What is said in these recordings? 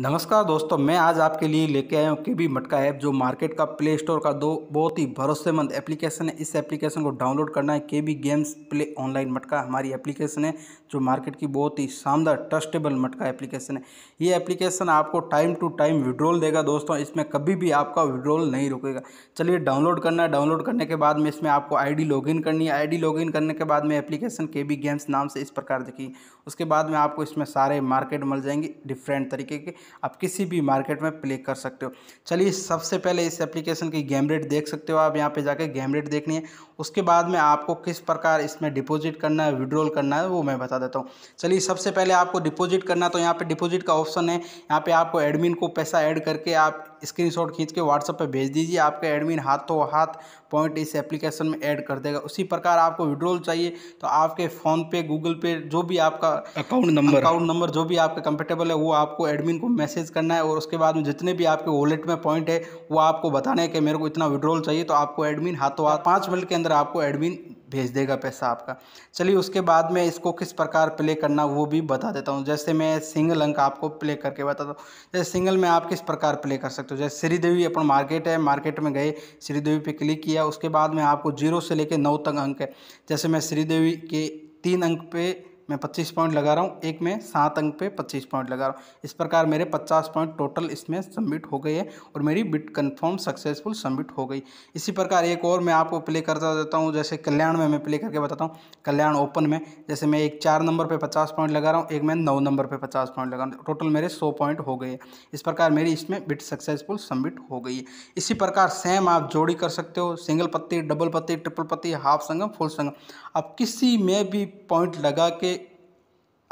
नमस्कार दोस्तों मैं आज आपके लिए लेके आया हूँ के बी मटका ऐप जो मार्केट का प्ले स्टोर का दो बहुत ही भरोसेमंद एप्लीकेशन है इस एप्लीकेशन को डाउनलोड करना है के बी गेम्स प्ले ऑनलाइन मटका हमारी एप्लीकेशन है जो मार्केट की बहुत ही शानदार ट्रस्टेबल मटका एप्लीकेशन है ये एप्लीकेशन आपको टाइम टू टाइम विड्रॉल देगा दोस्तों इसमें कभी भी आपका विड्रॉल नहीं रुकेगा चलिए डाउनलोड करना है डाउनलोड करने के बाद में इसमें आपको आई डी करनी है आई डी करने के बाद में एप्लीकेशन के बी गेम्स नाम से इस प्रकार देखिए उसके बाद में आपको इसमें सारे मार्केट मिल जाएंगे डिफरेंट तरीके के आप किसी भी मार्केट में प्ले कर सकते हो चलिए सबसे पहले इस एप्लीकेशन की गेम रेट देख सकते हो आप यहाँ पे जाके गेम रेट देखनी है उसके बाद में आपको किस प्रकार इसमें डिपॉजिट करना है विड्रॉल करना है वो मैं बता देता हूँ चलिए सबसे पहले आपको डिपॉजिट करना तो यहाँ पर डिपॉजिट का ऑप्शन है यहाँ पर आपको एडमिन को पैसा ऐड करके आप स्क्रीनशॉट खींच के व्हाट्सअप पर भेज दीजिए आपका एडमिन हाथों हाथ पॉइंट इस एप्लीकेशन में ऐड कर देगा उसी प्रकार आपको विड्रोल चाहिए तो आपके फ़ोन पे गूगल पे जो भी आपका अकाउंट नंबर अकाउंट नंबर जो भी आपका कंफर्टेबल है वो आपको एडमिन को मैसेज करना है और उसके बाद में जितने भी आपके वॉलेट में पॉइंट है वो आपको बताना है कि मेरे को इतना विड्रोल चाहिए तो आपको एडमिन हाथों हाथ पाँच मिनट के अंदर आपको एडमिन भेज देगा पैसा आपका चलिए उसके बाद में इसको किस प्रकार प्ले करना वो भी बता देता हूँ जैसे मैं सिंगल अंक आपको प्ले करके बताता हूँ जैसे सिंगल में आप किस प्रकार प्ले कर सकते हो जैसे श्रीदेवी अपन मार्केट है मार्केट में गए श्रीदेवी पे क्लिक किया उसके बाद में आपको जीरो से लेकर नौ तक अंक है जैसे मैं श्रीदेवी के तीन अंक पे मैं पच्चीस पॉइंट लगा रहा हूँ एक में सात अंक पे पच्चीस पॉइंट लगा रहा हूँ इस प्रकार मेरे पचास पॉइंट टोटल इसमें सबमिट हो गई है और मेरी बिट कन्फर्म सक्सेसफुल सबमिट हो गई इसी प्रकार एक और मैं आपको प्ले करता देता हूँ जैसे कल्याण में मैं प्ले करके बताता हूँ कल्याण ओपन में जैसे मैं एक चार नंबर पर पचास पॉइंट लगा रहा हूँ एक मैं नौ नंबर पर पचास पॉइंट लगा रहा हूँ टोटल मेरे सौ पॉइंट हो गए इस प्रकार मेरी इसमें बिट सक्सेसफुल सबमिट हो गई है इसी प्रकार सेम आप जोड़ी कर सकते हो सिंगल पत्ती डबल पत्ती ट्रिपल पत्ती हाफ संगम फुल संगम आप किसी में भी पॉइंट लगा के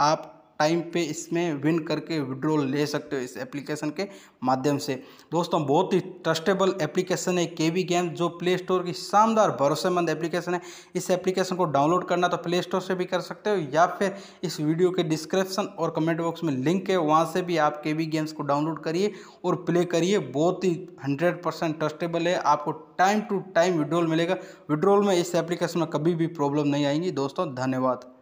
आप टाइम पे इसमें विन करके विड्रॉल ले सकते हो इस एप्लीकेशन के माध्यम से दोस्तों बहुत ही ट्रस्टेबल एप्लीकेशन है के वी गेम जो प्ले स्टोर की शानदार भरोसेमंद एप्लीकेशन है इस एप्लीकेशन को डाउनलोड करना तो प्ले स्टोर से भी कर सकते हो या फिर इस वीडियो के डिस्क्रिप्शन और कमेंट बॉक्स में लिंक है वहाँ से भी आप के वी गेम्स को डाउनलोड करिए और प्ले करिए बहुत ही हंड्रेड परसेंट ट्रस्टेबल है आपको टाइम टू टाइम विड्रोल मिलेगा विड्रोल में इस एप्लीकेशन में कभी भी प्रॉब्लम नहीं आएंगी दोस्तों धन्यवाद